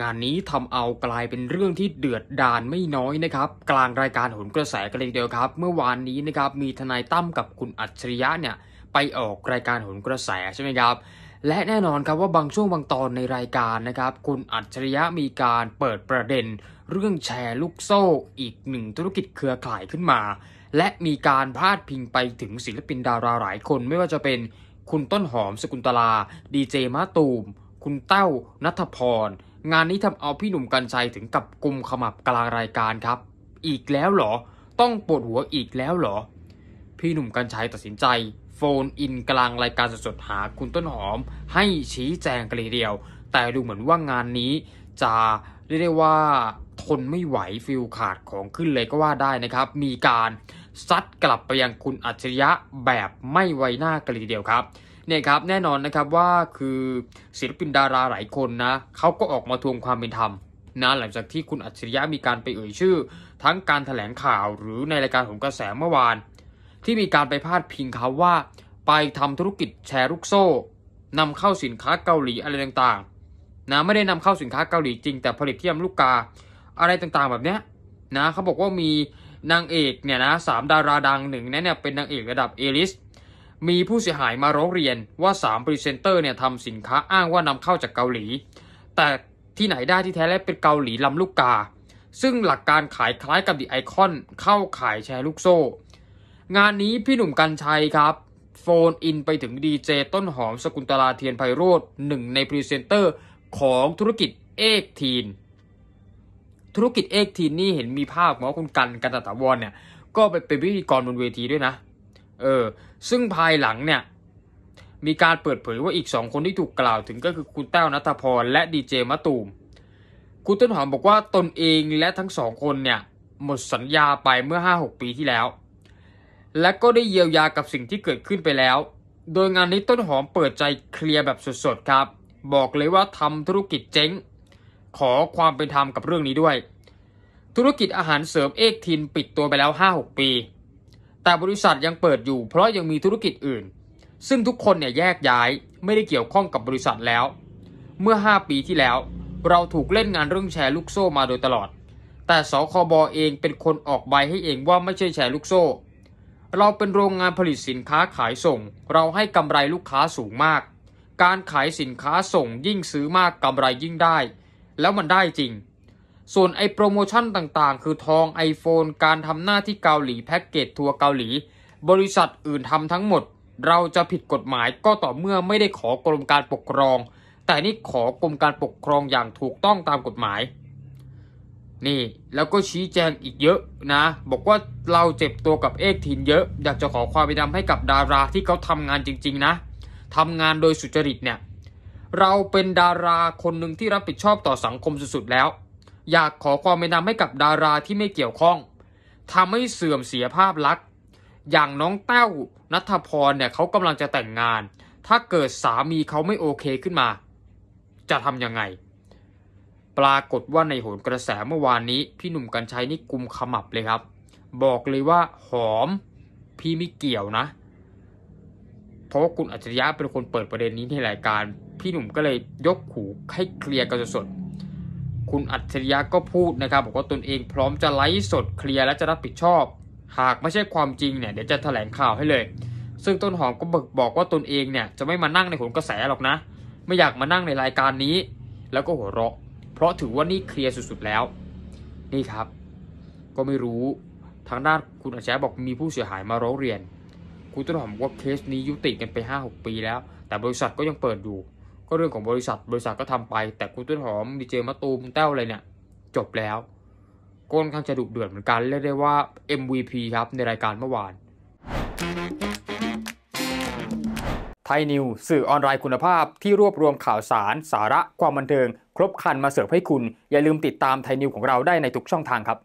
งานนี้ทำเอากลายเป็นเรื่องที่เดือดดานไม่น้อยนะครับ กลางรายการโหนกระแสกันเลยเดียวครับ เมื่อวานนี้นะครับ มีทนายตั้มกับคุณอัจฉริยะเนี่ยไปออกรายการโหนกระแสใช่ไหมครับ และแน่นอนครับว่าบางช่วงบางตอนในรายการนะครับ คุณอัจฉริยะมีการเปิดประเด็น เรื่องแชร์ลูกโซ่อีกหนึ่งธุรกิจเครือข่ายขึ้นมา และมีการพาดพิงไปถึงศิลปินดาราหลายคนไม่ว่าจะเป็นคุณต้นหอม สกุลตลาดีเจมะตูมคุณเต้านัทพรงานนี้ทำเอาพี่หนุ่มกัญชัยถึงกับกลุมขมับกลางรายการครับ อีกแล้วเหรอ ต้องปวดหัวอีกแล้วเหรอ พี่หนุ่มกัญชัยตัดสินใจ โฟนอินกลางรายการสดๆหาคุณต้นหอมให้ชี้แจงกันเลยเดียว แต่ดูเหมือนว่างานนี้ จะเรียกได้ว่า ทนไม่ไหวฟิลขาดของขึ้นเลยก็ว่าได้นะครับ มีการซัดกลับไปยังคุณอัจฉริยะแบบไม่ไวหน้ากันเลยเดียวครับเนี่ยครับแน่นอนนะครับว่าคือศิลปินดาราหลายคนนะเขาก็ออกมาทวงความเป็นธรรม นะหลังจากที่คุณอัจฉริยะมีการไปเอ่ยชื่อ ทั้งการถแถลงข่าวหรือในรายการของกระแสเมื่อวาน ที่มีการไปพาดพิงเขาว่า ไปทำธุรกิจแชร์ลูกโซ่ นำเข้าสินค้าเกาหลีอะไรต่าง ๆ นะไม่ได้นำเข้าสินค้าเกาหลีจริง แต่ผลิตที่ยมลูกกาอะไรต่างๆแบบเนี้ยนะเขาบอกว่ามีนางเอกเนี่ยนะสามดาราดังหนึ่งนั้นเนี่ยเป็นนางเอกระดับเอลิสมีผู้เสียหายมาร้องเรียนว่า 3 พรีเซนเตอร์เนี่ยทำสินค้าอ้างว่านำเข้าจากเกาหลี แต่ที่ไหนได้ที่แท้แล้วเป็นเกาหลีลำลูกกา ซึ่งหลักการขายคล้ายกับดิไอคอนเข้าขายแชร์ลูกโซ่ งานนี้พี่หนุ่มกันชัยครับโฟนอินไปถึงดีเจต้นหอมสกุลตลาเทียนไพโรธหนึ่งในพรีเซนเตอร์ของธุรกิจเอกทีนธุรกิจเอกทีนนี่เห็นมีภาพของคุณกันกันตะวนเนี่ยก็ไปเป็นพิธีกรบนเวทีด้วยนะเออซึ่งภายหลังเนี่ยมีการเปิดเผยว่าอีกสองคนที่ถูกกล่าวถึงก็คือคุณแต้วนัทพรและดีเจมะตูมคุณต้นหอมบอกว่าตนเองและทั้งสองคนเนี่ยหมดสัญญาไปเมื่อ 5-6 ปีที่แล้ว และก็ได้เยียวยากับสิ่งที่เกิดขึ้นไปแล้ว โดยงานนี้ต้นหอมเปิดใจเคลียร์แบบสดๆครับ บอกเลยว่าทำธุรกิจเจ๊ง ขอความเป็นธรรมกับเรื่องนี้ด้วย ธุรกิจอาหารเสริมเอกทินปิดตัวไปแล้ว 5-6 ปีแต่บริษัทยังเปิดอยู่เพราะยังมีธุรกิจอื่น ซึ่งทุกคนเนี่ยแยกย้ายไม่ได้เกี่ยวข้องกับบริษัทแล้ว เมื่อ 5 ปีที่แล้วเราถูกเล่นงานเรื่องแชร์ลูกโซ่มาโดยตลอด แต่สคบอเองเป็นคนออกใบให้เองว่าไม่ใช่แชร์ลูกโซ่ เราเป็นโรงงานผลิตสินค้าขายส่ง เราให้กำไรลูกค้าสูงมาก การขายสินค้าส่งยิ่งซื้อมากกำไรยิ่งได้ แล้วมันได้จริงส่วนไอโปรโมชั่นต่างๆ คือทอง iPhone การทำหน้าที่เกาหลีแพ็กเกจ ทัวร์เกาหลี บริษัทอื่นทำทั้งหมด เราจะผิดกฎหมายก็ต่อเมื่อไม่ได้ขอกรมการปกครอง แต่นี่ขอกรมการปกครองอย่างถูกต้องตามกฎหมาย นี่แล้วก็ชี้แจงอีกเยอะนะ บอกว่าเราเจ็บตัวกับเอกถินเยอะ อยากจะขอความเป็นธรรมให้กับดาราที่เขาทำงานจริง ๆ นะทำงานโดยสุจริตเนี่ยเราเป็นดาราคนหนึ่งที่รับผิดชอบต่อสังคมสุดๆแล้วอยากขอความเนะนำให้กับดาราที่ไม่เกี่ยวข้อง ทำให้เสื่อมเสียภาพลักษณ์อย่างน้องเต้านัทพรเนี่ย เขากำลังจะแต่งงาน ถ้าเกิดสามีเขาไม่โอเคขึ้นมา จะทํำยังไงปรากฏว่าในโหนกระแสเมื่อวานนี้ พี่หนุ่มกัญชัยนี่กุมขมับเลยครับ บอกเลยว่าหอมพี่ไม่เกี่ยวนะ เพราะว่าคุณอัจฉริยะเป็นคนเปิดประเด็นนี้ในรายการ พี่หนุ่มก็เลยยกหูให้เคลียร์กันสดคุณอัจฉริยะก็พูดนะครับบอกว่าตนเองพร้อมจะไลฟ์สดเคลียร์และจะรับผิดชอบ หากไม่ใช่ความจริงเนี่ยเดี๋ยวจะแถลงข่าวให้เลย ซึ่งต้นหอมก็บอกว่าตนเองเนี่ยจะไม่มานั่งในขนกระแสหรอกนะ ไม่อยากมานั่งในรายการนี้ แล้วก็หัวเราะ เพราะถือว่านี่เคลียร์สุดๆแล้วนี่ครับ ก็ไม่รู้ทางด้านคุณอัจฉริยะบอกมีผู้เสียหายมาร้องเรียน คุณต้นหอมว่าเคสนี้ยุติกันไป5-6ปีแล้ว แต่บริษัทก็ยังเปิดอยู่ก็เรื่องของบริษัท บริษัทก็ทำไป แต่กณต้นหอมดีเจมาตูมเต้าอะไรเนี่ย จบแล้ว ก้นข้างจะดุเดือดเหมือนกัน เรียกได้ว่า MVP ครับในรายการเมื่อวาน ไทยนิว สื่อออนไลน์คุณภาพที่รวบรวมข่าวสาร สาระความบันเทิง ครบครันมาเสิร์ฟให้คุณอย่าลืมติดตามไทยนิวของเราได้ในทุกช่องทางครับ